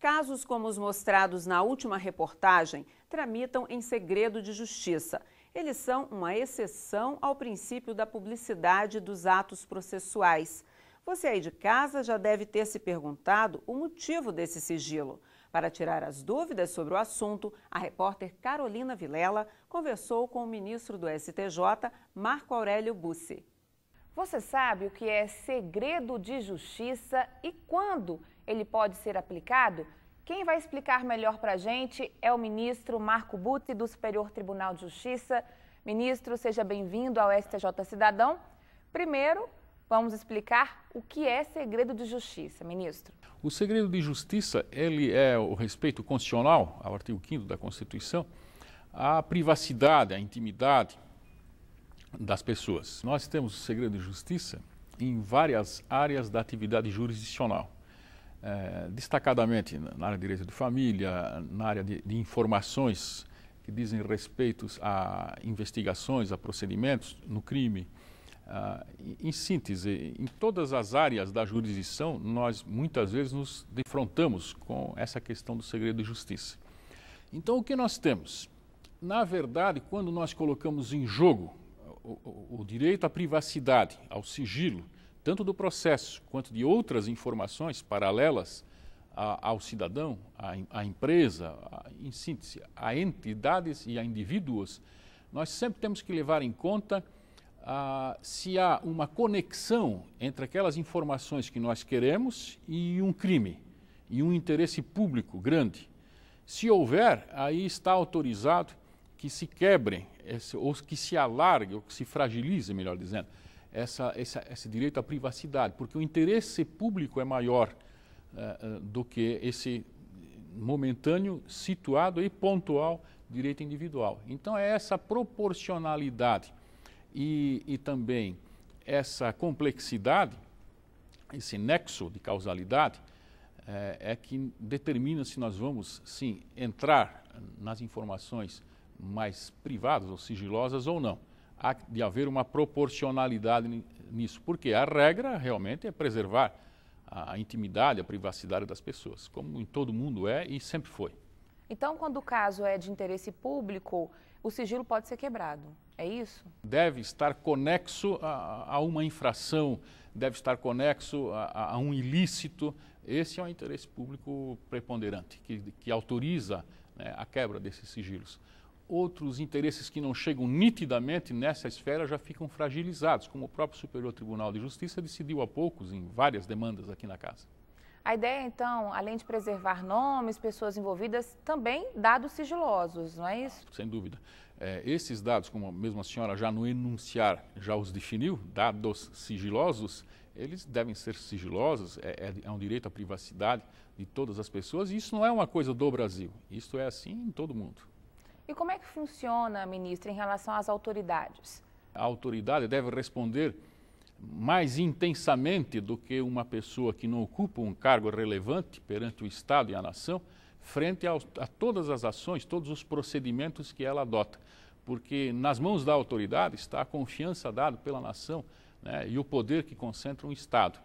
Casos como os mostrados na última reportagem tramitam em segredo de justiça. Eles são uma exceção ao princípio da publicidade dos atos processuais. Você aí de casa já deve ter se perguntado o motivo desse sigilo. Para tirar as dúvidas sobre o assunto, a repórter Carolina Vilela conversou com o ministro do STJ, Marco Aurélio Bussi. Você sabe o que é segredo de justiça e quando ele pode ser aplicado? Quem vai explicar melhor para a gente é o ministro Marco Butti, do Superior Tribunal de Justiça. Ministro, seja bem-vindo ao STJ Cidadão. Primeiro, vamos explicar o que é segredo de justiça, ministro. O segredo de justiça, ele é o respeito constitucional ao artigo 5 da Constituição, à privacidade, à intimidade das pessoas. Nós temos o segredo de justiça em várias áreas da atividade jurisdicional é, destacadamente na área de direito de família, na área de, de informações que dizem respeito a investigações, a procedimentos no crime. Ah, em síntese, em todas as áreas da jurisdição, nós muitas vezes nos defrontamos com essa questão do segredo de justiça. Então, o que nós temos? Na verdade, quando nós colocamos em jogo o, o, o direito à privacidade, ao sigilo, tanto do processo quanto de outras informações paralelas a, ao cidadão, à empresa, a, em síntese, a entidades e a indivíduos, nós sempre temos que levar em conta ah, se há uma conexão entre aquelas informações que nós queremos e um crime, e um interesse público grande. Se houver, aí está autorizado que se quebrem, ou que se alargue, ou que se fragilize, melhor dizendo, essa, essa, esse direito à privacidade, porque o interesse público é maior uh, do que esse momentâneo, situado e pontual direito individual. Então, é essa proporcionalidade e, e também essa complexidade, esse nexo de causalidade, eh, é que determina se nós vamos, sim, entrar nas informações mais privadas ou sigilosas ou não de haver uma proporcionalidade nisso, porque a regra realmente é preservar a intimidade, a privacidade das pessoas, como em todo mundo é e sempre foi. Então, quando o caso é de interesse público, o sigilo pode ser quebrado, é isso? Deve estar conexo a, a uma infração, deve estar conexo a, a, um ilícito. Esse é um interesse público preponderante, que, que autoriza né, a quebra desses sigilos outros interesses que não chegam nitidamente nessa esfera já ficam fragilizados, como o próprio Superior Tribunal de Justiça decidiu há poucos em várias demandas aqui na casa. A ideia, então, além de preservar nomes, pessoas envolvidas, também dados sigilosos, não é isso? Sem dúvida. É, esses dados, como mesmo a senhora já no enunciar já os definiu, dados sigilosos, eles devem ser sigilosos, é, é, é um direito à privacidade de todas as pessoas, e isso não é uma coisa do Brasil, isso é assim em todo mundo. E como é que funciona, ministra, em relação às autoridades? A autoridade deve responder mais intensamente do que uma pessoa que não ocupa um cargo relevante perante o Estado e a nação, frente a, a todas as ações, todos os procedimentos que ela adota. Porque nas mãos da autoridade está a confiança dada pela nação né, e o poder que concentra um Estado.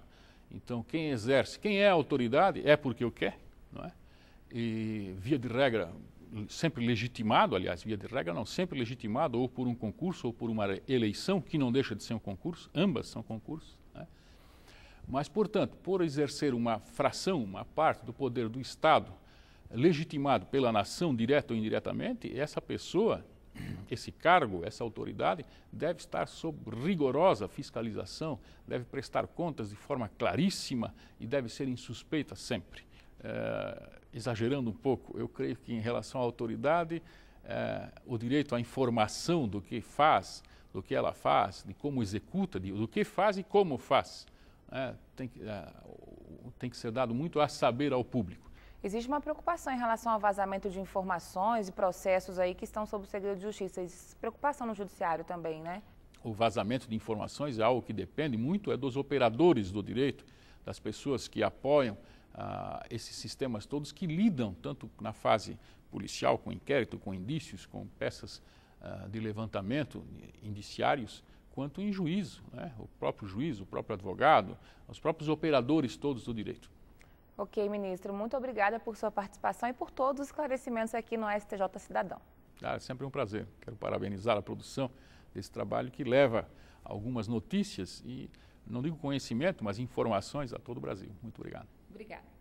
Então, quem exerce, quem é a autoridade, é porque o quer, não é? E, via de regra, sempre legitimado, aliás, via de regra, não, sempre legitimado ou por um concurso ou por uma eleição, que não deixa de ser um concurso, ambas são concursos. Né? Mas, portanto, por exercer uma fração, uma parte do poder do Estado, legitimado pela nação, direta ou indiretamente, essa pessoa, esse cargo, essa autoridade, deve estar sob rigorosa fiscalização, deve prestar contas de forma claríssima e deve ser insuspeita sempre. É, exagerando um pouco, eu creio que em relação à autoridade, é, o direito à informação do que faz, do que ela faz, de como executa, de, do que faz e como faz, né, tem, que, eh, tem que ser dado muito a saber ao público. Existe uma preocupação em relação ao vazamento de informações e processos aí que estão sob o segredo de justiça. Existe preocupação no judiciário também, né? O vazamento de informações é algo que depende muito é dos operadores do direito, das pessoas que apoiam ah, esses sistemas todos que lidam tanto na fase policial, com inquérito, com indícios, com peças ah, de levantamento, indiciários, quanto em juízo, né? o próprio juiz, o próprio advogado, os próprios operadores todos do direito. Ok, ministro, muito obrigada por sua participação e por todos os esclarecimentos aqui no STJ Cidadão. Ah, é sempre um prazer. Quero parabenizar a produção desse trabalho que leva algumas notícias e, não digo conhecimento, mas informações a todo o Brasil. Muito obrigado. Obrigada.